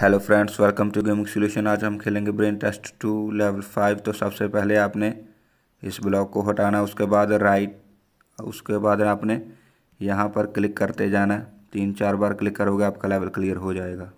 hello friends welcome to gaming solution आज हम खेलेंगे brain test two level five तो सबसे पहले आपने इस ब्लॉक को हटाना उसके बाद राइट उसके बाद आपने यहाँ पर क्लिक करते जाना तीन चार बार क्लिक करोगे आपका लेवल क्लियर हो जाएगा